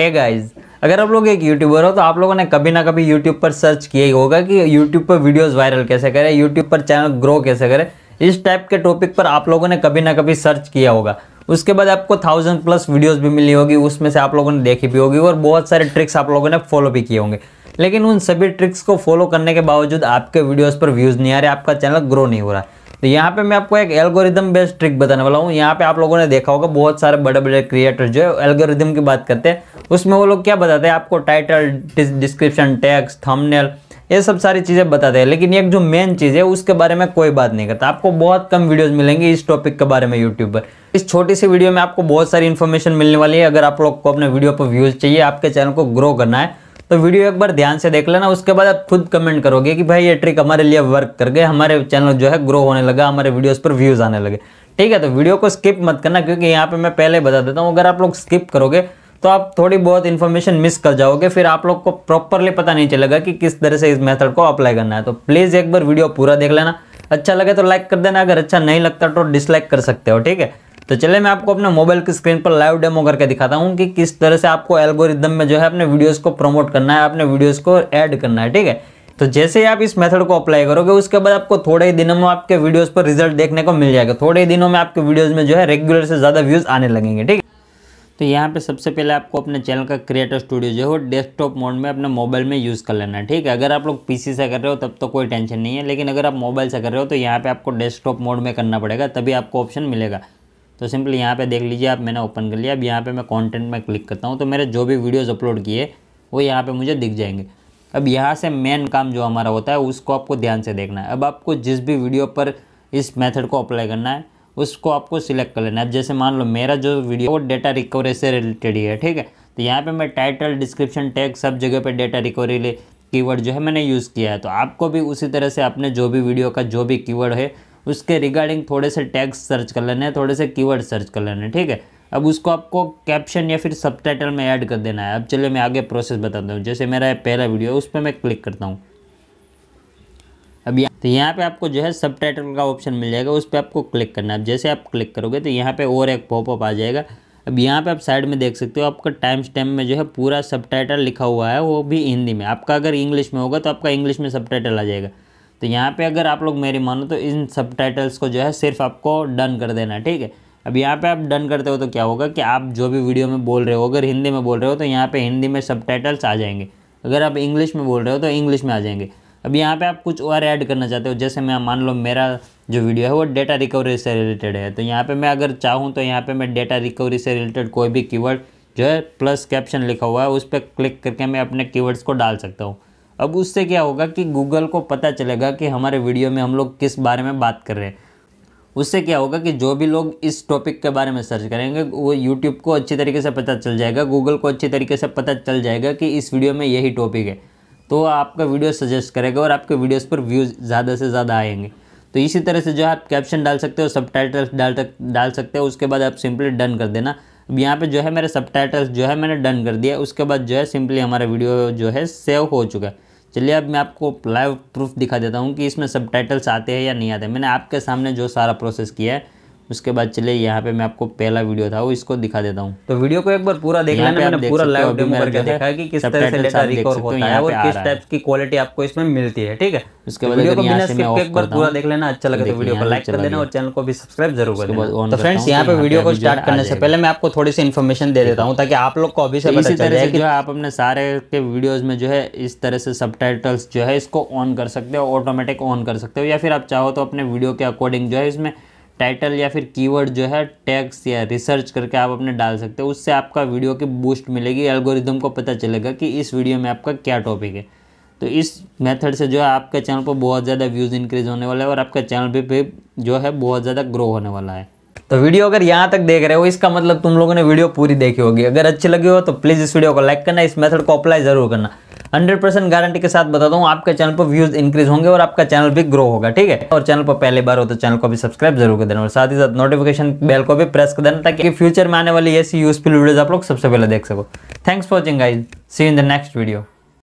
है गाइज अगर आप लोग एक यूट्यूबर हो तो आप लोगों ने कभी ना कभी यूट्यूब पर सर्च किया ही होगा कि यूट्यूब पर वीडियोस वायरल कैसे करें यूट्यूब पर चैनल ग्रो कैसे करें इस टाइप के टॉपिक पर आप लोगों ने कभी ना कभी सर्च किया होगा उसके बाद आपको थाउजेंड प्लस वीडियोस भी मिली होगी उसमें से आप लोगों ने देखी भी होगी और बहुत सारे ट्रिक्स आप लोगों ने फॉलो भी किए होंगे लेकिन उन सभी ट्रिक्स को फॉलो करने के बावजूद आपके वीडियोस पर व्यूज़ नहीं आ रहे आपका चैनल ग्रो नहीं हो रहा है तो यहाँ पे मैं आपको एक एल्गोरिदम बेस्ड ट्रिक बताने वाला हूँ यहाँ पे आप लोगों ने देखा होगा बहुत सारे बड़े बड़े क्रिएटर जो है एल्गोरिदम की बात करते हैं उसमें वो लोग क्या बताते हैं आपको टाइटल डिस्क्रिप्शन टैक्स थमनेल ये सब सारी चीज़ें बताते हैं लेकिन एक जो मेन चीज़ है उसके बारे में कोई बात नहीं करता आपको बहुत कम वीडियोज़ मिलेंगे इस टॉपिक के बारे में यूट्यूब पर इस छोटी सी वीडियो में आपको बहुत सारी इन्फॉर्मेशन मिलने वाली है अगर आप लोग को अपने वीडियो पर व्यूज़ चाहिए आपके चैनल को ग्रो करना है तो वीडियो एक बार ध्यान से देख लेना उसके बाद आप खुद कमेंट करोगे कि भाई ये ट्रिक हमारे लिए वर्क कर गए हमारे चैनल जो है ग्रो होने लगा हमारे वीडियोस पर व्यूज़ आने लगे ठीक है तो वीडियो को स्किप मत करना क्योंकि यहाँ पे मैं पहले बता देता हूँ अगर आप लोग स्किप करोगे तो आप थोड़ी बहुत इन्फॉर्मेशन मिस कर जाओगे फिर आप लोग को प्रॉपरली पता नहीं चलेगा कि किस तरह से इस मेथड को अप्लाई करना है तो प्लीज़ एक बार वीडियो पूरा देख लेना अच्छा लगे तो लाइक कर देना अगर अच्छा नहीं लगता तो डिसलाइक कर सकते हो ठीक है तो चले मैं आपको अपने मोबाइल की स्क्रीन पर लाइव डेमो करके दिखाता हूँ कि किस तरह से आपको एल्गोरिदम में जो है अपने वीडियोस को प्रमोट करना है अपने वीडियोस को ऐड करना है ठीक है तो जैसे ही आप इस मेथड को अप्लाई करोगे उसके बाद आपको थोड़े ही दिनों में आपके वीडियोज़ पर रिजल्ट देखने को मिल जाएगा थोड़े ही दिनों में आपके वीडियोज़ में जो है रेगुलर से ज़्यादा व्यूज़ आने लगेंगे ठीक है तो यहाँ पे सबसे पहले आपको अपने चैनल का क्रिएटर स्टूडियो जो है वो डेस्कटॉप मोड में अपने मोबाइल में यूज़ कर लेना है ठीक है अगर आप लोग पीसी से कर रहे हो तब तो कोई टेंशन नहीं है लेकिन अगर आप मोबाइल से कर रहे हो तो यहाँ पे आपको डेस्कटॉप मोड में करना पड़ेगा तभी आपको ऑप्शन मिलेगा तो सिंपली यहाँ पे देख लीजिए आप मैंने ओपन कर लिया अब यहाँ पे मैं कंटेंट में क्लिक करता हूँ तो मेरे जो भी वीडियोस अपलोड किए वो यहाँ पे मुझे दिख जाएंगे अब यहाँ से मेन काम जो हमारा होता है उसको आपको ध्यान से देखना है अब आपको जिस भी वीडियो पर इस मेथड को अप्लाई करना है उसको आपको सिलेक्ट कर लेना है अब जैसे मान लो मेरा जो वीडियो वो डेटा रिकवरी से रिलेटेड ही है ठीक है तो यहाँ पर मैं टाइटल डिस्क्रिप्शन टैग सब जगह पर डेटा रिकवरी ले कीवर्ड जो है मैंने यूज़ किया है तो आपको भी उसी तरह से अपने जो भी वीडियो का जो भी कीवर्ड है उसके रिगार्डिंग थोड़े से टैग्स सर्च कर लेने हैं थोड़े से कीवर्ड सर्च कर लेने हैं ठीक है अब उसको आपको कैप्शन या फिर सब में ऐड कर देना है अब चलिए मैं आगे प्रोसेस बताता हूँ जैसे मेरा पहला वीडियो है उस पर मैं क्लिक करता हूँ अब यहाँ तो यहाँ पे आपको जो है सब का ऑप्शन मिल जाएगा उस पर आपको क्लिक करना है अब जैसे आप क्लिक करोगे तो यहाँ पे और एक पॉपअप आ जाएगा अब यहाँ पे आप साइड में देख सकते हो आपका टाइम स्टैम्प में जो है पूरा सब लिखा हुआ है वो भी हिंदी में आपका अगर इंग्लिश में होगा तो आपका इंग्लिश में सब आ जाएगा तो यहाँ पे अगर आप लोग मेरी मानो तो इन सब टाइटल्स को जो है सिर्फ आपको डन कर देना ठीक है अब यहाँ पे आप डन करते हो तो क्या होगा कि आप जो भी वीडियो में बोल रहे हो अगर हिंदी में बोल रहे हो तो यहाँ पे हिंदी में सब आ जाएंगे अगर आप इंग्लिश में बोल रहे हो तो इंग्लिश में आ जाएंगे अब यहाँ पे आप कुछ और ऐड करना चाहते हो जैसे मैं मान लो मेरा जो वीडियो है वो डेटा रिकवरी से रिलेटेड है तो यहाँ पे मैं अगर चाहूँ तो यहाँ पे मैं डेटा रिकवरी से रिलेटेड कोई भी कीवर्ड जो है प्लस कैप्शन लिखा हुआ है उस पर क्लिक करके मैं अपने कीवर्ड्स को डाल सकता हूँ अब उससे क्या होगा कि गूगल को पता चलेगा कि हमारे वीडियो में हम लोग किस बारे में बात कर रहे हैं उससे क्या होगा कि जो भी लोग इस टॉपिक के बारे में सर्च करेंगे वो यूट्यूब को अच्छी तरीके से पता चल जाएगा गूगल को अच्छी तरीके से पता चल जाएगा कि इस वीडियो में यही टॉपिक है तो आपका वीडियो सजेस्ट करेगा और आपके वीडियोस पर व्यूज़ ज़्यादा से ज़्यादा आएंगे तो इसी तरह से जो है आप कैप्शन डाल सकते हो सब टाइटल्स डाल डाल सकते हो उसके बाद आप सिंपली डन कर देना अब यहाँ पे जो है मेरे सब टाइटल्स जो है मैंने डन कर दिया उसके बाद जो है सिंपली हमारा वीडियो जो है सेव हो चुका है चलिए अब मैं आपको लाइव प्रूफ दिखा देता हूँ कि इसमें सब आते हैं या नहीं आते मैंने आपके सामने जो सारा प्रोसेस किया है उसके बाद चले यहाँ पे मैं आपको पहला वीडियो था वो इसको दिखा देता हूँ तो वीडियो को एक बार पूरा देख लेना मैंने पूरा लाइव डेमो करके देखा कि किस तरह से डेटा रिकवर होता है और किस टाइप की क्वालिटी आपको इसमें मिलती है ठीक है उसके तो बाद वीडियो को बिना स्किप एक बार पूरा देख लेना अच्छा लगे तो वीडियो को लाइक कर देना और चैनल को भी सब्सक्राइब जरूर कर देना तो फ्रेंड्स यहाँ पे वीडियो को स्टार्ट करने से पहले मैं आपको थोड़ी सी इन्फॉर्मेशन दे देता हूँ ताकि आप लोग को अभी तो से पता चल जाए कि जो है आप अपने सारे के वीडियोस में जो है इस तरह से सब जो है इसको ऑन कर सकते हो ऑटोमेटिक ऑन कर सकते हो या फिर आप चाहो तो अपने वीडियो के अकॉर्डिंग जो है इसमें टाइटल या फिर कीवर्ड जो है टैक्स या रिसर्च करके आप अपने डाल सकते हो उससे आपका वीडियो की बूस्ट मिलेगी एल्गोरिदम को पता चलेगा कि इस वीडियो में आपका क्या टॉपिक है तो इस मेथड से जो है आपके चैनल पर बहुत ज़्यादा व्यूज़ इंक्रीज होने वाला है और आपका चैनल भी जो है बहुत ज़्यादा ग्रो होने वाला है तो वीडियो अगर यहाँ तक देख रहे हो इसका मतलब तुम लोगों ने वीडियो पूरी देखी होगी अगर अच्छी लगी हो तो प्लीज़ इस वीडियो को लाइक करना इस मेथड को अप्लाई ज़रूर करना हंड्रेड परसेंट गारंटी के साथ बता दूं आपके चैनल पर व्यूज इंक्रीज होंगे और आपका चैनल भी ग्रो होगा ठीक है और चैनल पर पहले बार हो तो चैनल को भी सब्सक्राइब जरूर कर देना और साथ ही साथ नोटिफिकेशन बेल को भी प्रेस कर देना ताकि फ्यूचर में आने वाली ऐसी यूजफुल वीडियोज आप लोग सबसे पहले देख सको thanks for watching guys see in the next video